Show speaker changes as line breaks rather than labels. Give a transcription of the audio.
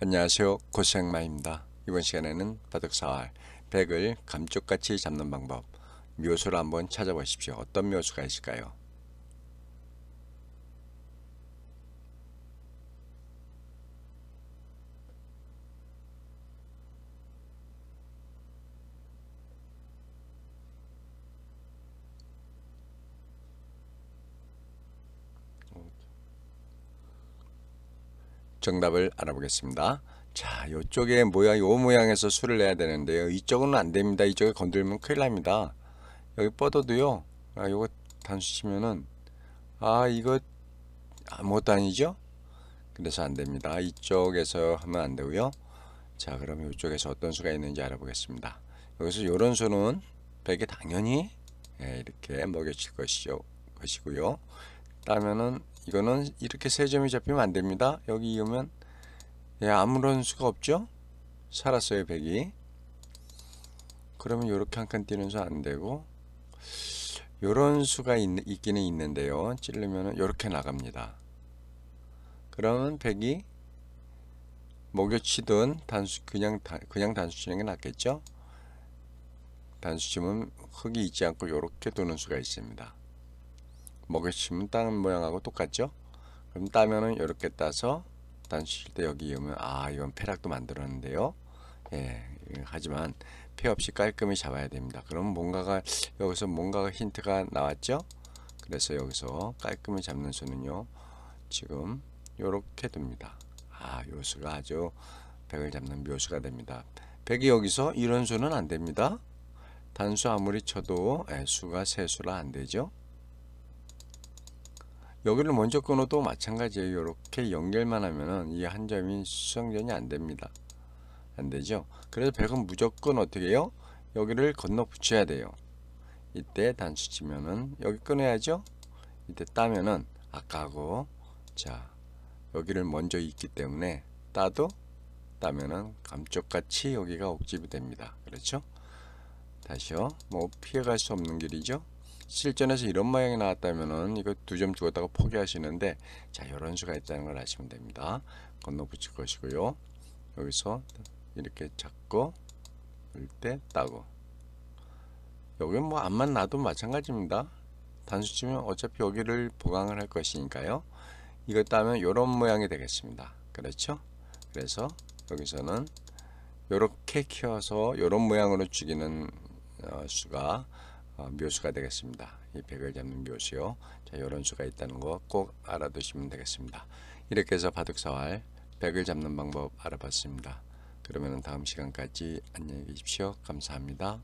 안녕하세요 고생마입니다 이번 시간에는 바둑사활 백을 감쪽같이 잡는 방법 묘수를 한번 찾아보십시오 어떤 묘수가 있을까요 정답을 알아보겠습니다. 자, 이쪽에 모양, 요 모양에서 수를 내야 되는데요. 이쪽은 안 됩니다. 이쪽에 건들면 큰일 납니다. 여기 뻗어도요. 아, 요거 단수 치면은 아, 이거 아무것도 아니죠? 그래서 안 됩니다. 이쪽에서 하면 안 되고요. 자, 그러면 이쪽에서 어떤 수가 있는지 알아보겠습니다. 여기서 요런 수는 100에 당연히 예, 이렇게 먹여칠 것이죠. 것이고요. 따면은 이거는 이렇게 세 점이 잡히면 안 됩니다. 여기 이으면 예, 아무런 수가 없죠? 살았어요, 백이 그러면 이렇게 한 칸 뛰는 수 안 되고 이런 수가 있, 기는 있는데요. 찌르면 이렇게 나갑니다. 그러면 백이 목요치든 단수 그냥 다, 그냥 단수 치는 게 낫겠죠? 단수 치면 흙이 있지 않고 이렇게 도는 수가 있습니다. 먹으시면 땅 모양하고 똑같죠? 그럼 따면은 이렇게 따서 단수실 때 여기 오면 아 이건 폐락도 만들었는데요. 예, 하지만 폐 없이 깔끔히 잡아야 됩니다. 그럼 뭔가가 여기서 뭔가가 힌트가 나왔죠? 그래서 여기서 깔끔히 잡는 수는요. 지금 요렇게 됩니다. 아, 요 수가 아주 백을 잡는 묘수가 됩니다. 백이 여기서 이런 수는 안 됩니다. 단수 아무리 쳐도 예, 수가 세수라 안 되죠. 여기를 먼저 끊어도 마찬가지예요 이렇게 연결만 하면은 이 한 점이 수정전이 안됩니다 안되죠 그래서 1 0은 무조건 어떻게 해요 여기를 건너 붙여야 돼요 이때 단추 치면은 여기 끊어야죠 이때 따면은 아까고 자 여기를 먼저 있기 때문에 따도 따면은 감쪽같이 여기가 옥집이 됩니다 그렇죠 다시요 뭐 피해갈 수 없는 길이죠 실전에서 이런 모양이 나왔다면은 이거 두점주었다고 포기하시는데 자 이런 수가 있다는 걸 아시면 됩니다. 건너 붙일 것이고요. 여기서 이렇게 잡고 일때 따고 여기는 뭐 안만 놔도 마찬가지입니다. 단수치면 어차피 여기를 보강을 할 것이니까요. 이것 따면 이런 모양이 되겠습니다. 그렇죠? 그래서 여기서는 이렇게 키워서 이런 모양으로 죽이는 어, 수가 어, 묘수가 되겠습니다. 이 백을 잡는 묘수요. 자, 이런 수가 있다는 거 꼭 알아두시면 되겠습니다. 이렇게 해서 바둑사활 백을 잡는 방법 알아봤습니다. 그러면 다음 시간까지 안녕히 계십시오. 감사합니다.